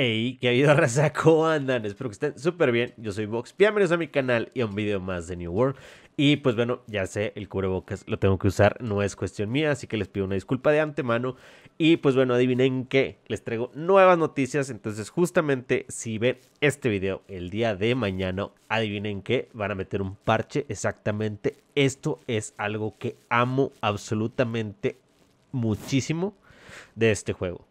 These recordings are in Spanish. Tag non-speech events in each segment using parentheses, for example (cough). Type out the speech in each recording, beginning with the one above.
Hey, ¿qué ha habido (laughs) ¿Cómo andan? Espero que estén súper bien. Yo soy Vox, bienvenidos a mi canal y a un video más de New World. Y pues bueno, ya sé, el cubrebocas lo tengo que usar, no es cuestión mía, así que les pido una disculpa de antemano. Y pues bueno, adivinen qué, les traigo nuevas noticias, entonces justamente si ven este video el día de mañana, adivinen qué, van a meter un parche exactamente. Esto es algo que amo absolutamente muchísimo de este juego.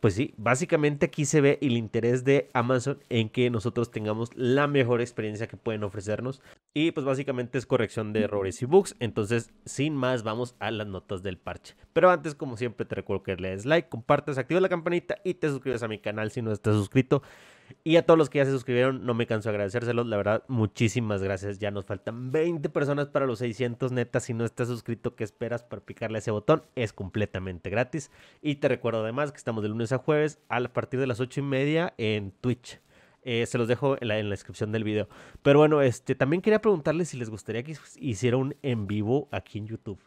Pues sí, básicamente aquí se ve el interés de Amazon en que nosotros tengamos la mejor experiencia que pueden ofrecernos. Y pues básicamente es corrección de errores y bugs. Entonces, sin más, vamos a las notas del parche. Pero antes, como siempre, te recuerdo que le des like, compartas, activas la campanita y te suscribes a mi canal si no estás suscrito. Y a todos los que ya se suscribieron, no me canso de agradecérselos. La verdad, muchísimas gracias. Ya nos faltan 20 personas para los 600. netas si no estás suscrito, ¿qué esperas para picarle a ese botón? Es completamente gratis. Y te recuerdo además que estamos de lunes a jueves a partir de las 8 y media en Twitch. Eh, se los dejo en la, en la, descripción del video. Pero bueno, este, también quería preguntarles si les gustaría que hiciera un en vivo aquí en YouTube.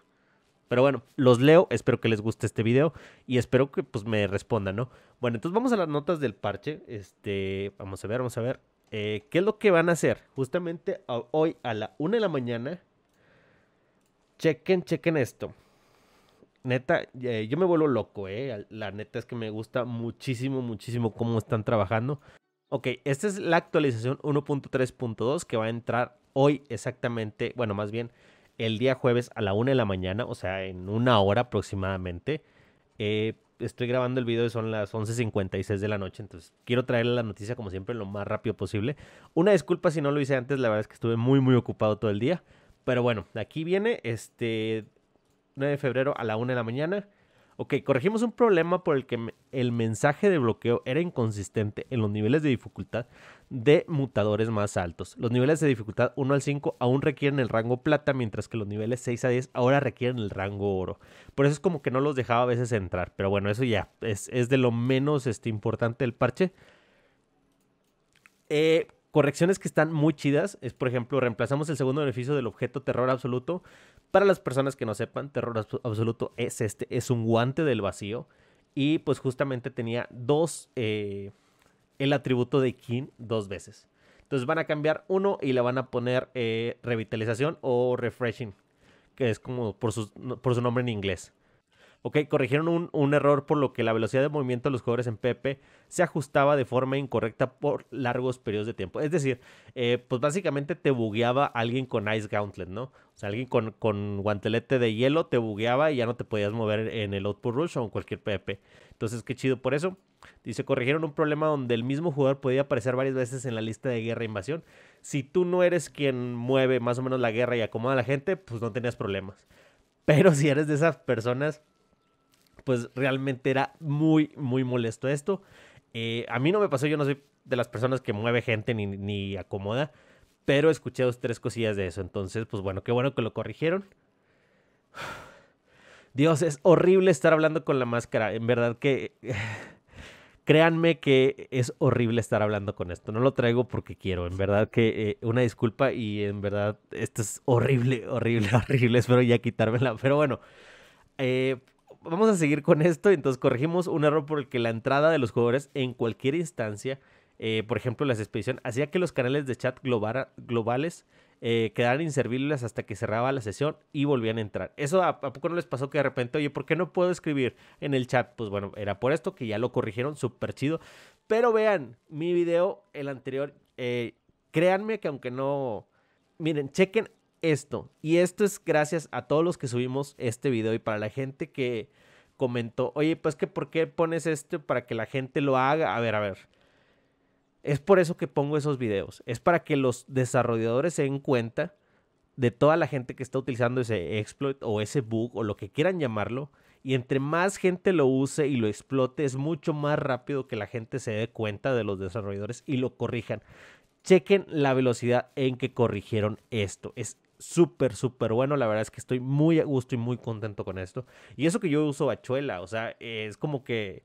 Pero bueno, los leo, espero que les guste este video y espero que pues me respondan, ¿no? Bueno, entonces vamos a las notas del parche. Este, vamos a ver, vamos a ver. Eh, ¿Qué es lo que van a hacer? Justamente hoy a la una de la mañana. Chequen, chequen esto. Neta, yo me vuelvo loco, ¿eh? La neta es que me gusta muchísimo, muchísimo cómo están trabajando. Ok, esta es la actualización 1.3.2 que va a entrar hoy exactamente, bueno, más bien el día jueves a la 1 de la mañana, o sea, en una hora aproximadamente. Eh, estoy grabando el video y son las 11.56 de la noche, entonces quiero traerle la noticia como siempre lo más rápido posible. Una disculpa si no lo hice antes, la verdad es que estuve muy muy ocupado todo el día. Pero bueno, aquí viene este 9 de febrero a la 1 de la mañana. Ok, corregimos un problema por el que el mensaje de bloqueo era inconsistente en los niveles de dificultad de mutadores más altos. Los niveles de dificultad 1 al 5 aún requieren el rango plata, mientras que los niveles 6 a 10 ahora requieren el rango oro. Por eso es como que no los dejaba a veces entrar. Pero bueno, eso ya es, de lo menos este, importante del parche. Eh, correcciones que están muy chidas es, por ejemplo, reemplazamos el segundo beneficio del objeto terror absoluto. Para las personas que no sepan, terror absoluto es este, es un guante del vacío. Y pues justamente tenía dos, eh, el atributo de King dos veces. Entonces van a cambiar uno y le van a poner eh, revitalización o refreshing, que es como por por su nombre en inglés. Ok, corrigieron un, error por lo que la velocidad de movimiento de los jugadores en PP se ajustaba de forma incorrecta por largos periodos de tiempo. Es decir, eh, pues básicamente te bugueaba alguien con Ice Gauntlet, ¿no? O sea, alguien con, con, guantelete de hielo te bugueaba y ya no te podías mover en el Output Rush o en cualquier PP. Entonces, qué chido por eso. Dice, corrigieron un problema donde el mismo jugador podía aparecer varias veces en la lista de guerra e invasión. Si tú no eres quien mueve más o menos la guerra y acomoda a la gente, pues no tenías problemas. Pero si eres de esas personas pues realmente era muy, muy molesto esto. Eh, a mí no me pasó, yo no soy de las personas que mueve gente ni, acomoda, pero escuché dos, tres cosillas de eso. Entonces, pues bueno, qué bueno que lo corrigieron. (sighs) Dios, es horrible estar hablando con la máscara. En verdad que... (sighs) Créanme que es horrible estar hablando con esto. No lo traigo porque quiero. En verdad que eh, una disculpa y en verdad esto es horrible, horrible, (laughs) horrible. Espero ya quitármela. Pero bueno, eh, vamos a seguir con esto. Entonces corregimos un error por el que la entrada de los jugadores en cualquier instancia, eh, por ejemplo las expediciones, hacía que los canales de chat globales eh, quedaran inservibles hasta que cerraba la sesión y volvían a entrar. Eso a, poco no les pasó que de repente, oye, ¿por qué no puedo escribir en el chat? Pues bueno, era por esto que ya lo corrigieron, súper chido. Pero vean mi video, el anterior, eh, créanme que aunque no... Miren, chequen esto. Y esto es gracias a todos los que subimos este video y para la gente que comentó, oye, pues que por qué pones esto para que la gente lo haga. A ver, a ver. Es por eso que pongo esos videos. Es para que los desarrolladores se den cuenta de toda la gente que está utilizando ese exploit o ese bug o lo que quieran llamarlo. Y entre más gente lo use y lo explote, es mucho más rápido que la gente se dé cuenta de los desarrolladores y lo corrijan. Chequen la velocidad en que corrigieron esto. Es súper, súper bueno. La verdad es que estoy muy a gusto y muy contento con esto. Y eso que yo uso bachuela, o sea, es como que,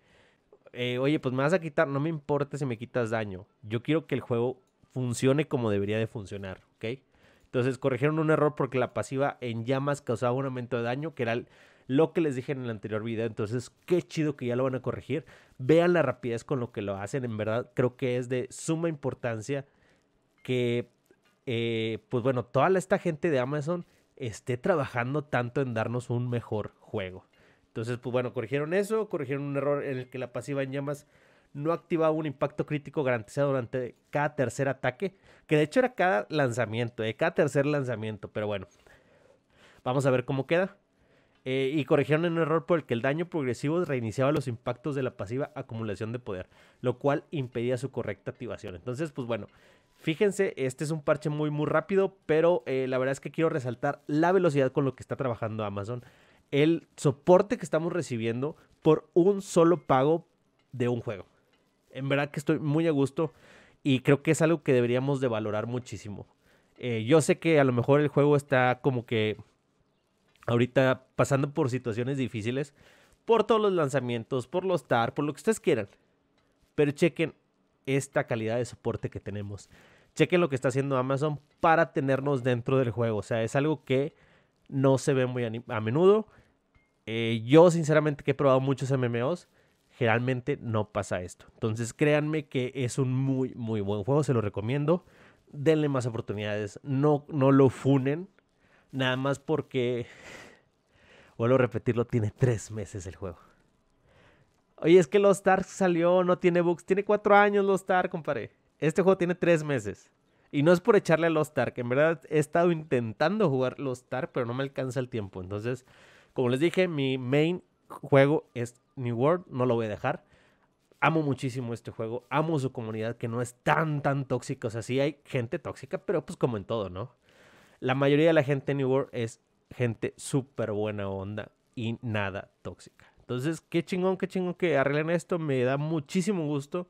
eh, oye, pues me vas a quitar, no me importa si me quitas daño. Yo quiero que el juego funcione como debería de funcionar, ¿ok? Entonces corrigieron un error porque la pasiva en llamas causaba un aumento de daño, que era lo que les dije en el anterior video. Entonces, qué chido que ya lo van a corregir. Vean la rapidez con lo que lo hacen. En verdad, creo que es de suma importancia que eh, pues bueno, toda esta gente de Amazon esté trabajando tanto en darnos un mejor juego. Entonces, pues bueno, corrigieron eso, corrigieron un error en el que la pasiva en llamas no activaba un impacto crítico garantizado durante cada tercer ataque, que de hecho era cada lanzamiento, de eh, cada tercer lanzamiento, pero bueno, vamos a ver cómo queda. Eh, y corrigieron un error por el que el daño progresivo reiniciaba los impactos de la pasiva acumulación de poder, lo cual impedía su correcta activación. Entonces, pues bueno, Fíjense, este es un parche muy, muy rápido, pero eh, la verdad es que quiero resaltar la velocidad con lo que está trabajando Amazon. El soporte que estamos recibiendo por un solo pago de un juego. En verdad que estoy muy a gusto y creo que es algo que deberíamos de valorar muchísimo. Eh, yo sé que a lo mejor el juego está como que ahorita pasando por situaciones difíciles, por todos los lanzamientos, por los TAR, por lo que ustedes quieran. Pero chequen, esta calidad de soporte que tenemos. Chequen lo que está haciendo Amazon para tenernos dentro del juego. O sea, es algo que no se ve muy a, menudo. Eh, yo sinceramente que he probado muchos MMOs, generalmente no pasa esto. Entonces créanme que es un muy, muy buen juego, se lo recomiendo. Denle más oportunidades, no, no lo funen, nada más porque, (laughs) vuelvo a repetirlo, tiene tres meses el juego. Oye, es que Lost Ark salió, no tiene bugs. Tiene cuatro años Lost Ark, compadre. Este juego tiene tres meses. Y no es por echarle a Lost Ark. En verdad, he estado intentando jugar Lost Ark, pero no me alcanza el tiempo. Entonces, como les dije, mi main juego es New World. No lo voy a dejar. Amo muchísimo este juego. Amo su comunidad, que no es tan, tan tóxica. O sea, sí hay gente tóxica, pero pues como en todo, ¿no? La mayoría de la gente en New World es gente súper buena onda y nada tóxica. Entonces, qué chingón, qué chingón que arreglen esto. Me da muchísimo gusto.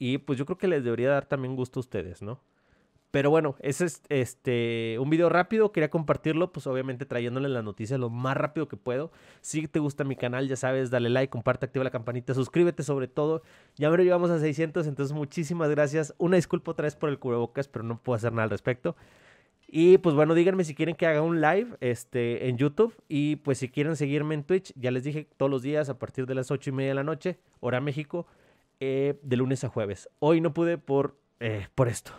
Y pues yo creo que les debería dar también gusto a ustedes, ¿no? Pero bueno, ese es este, un video rápido, quería compartirlo, pues obviamente trayéndole la noticia lo más rápido que puedo. Si te gusta mi canal, ya sabes, dale like, comparte, activa la campanita, suscríbete sobre todo. Ya me lo llevamos a 600, entonces muchísimas gracias. Una disculpa otra vez por el cubrebocas, pero no puedo hacer nada al respecto. Y pues bueno, díganme si quieren que haga un live este, en YouTube. Y pues si quieren seguirme en Twitch, ya les dije todos los días a partir de las 8 y media de la noche, hora México, eh, de lunes a jueves. Hoy no pude por, eh, por esto.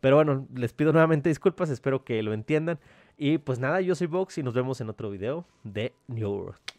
Pero bueno, les pido nuevamente disculpas, espero que lo entiendan. Y pues nada, yo soy Vox y nos vemos en otro video de New World.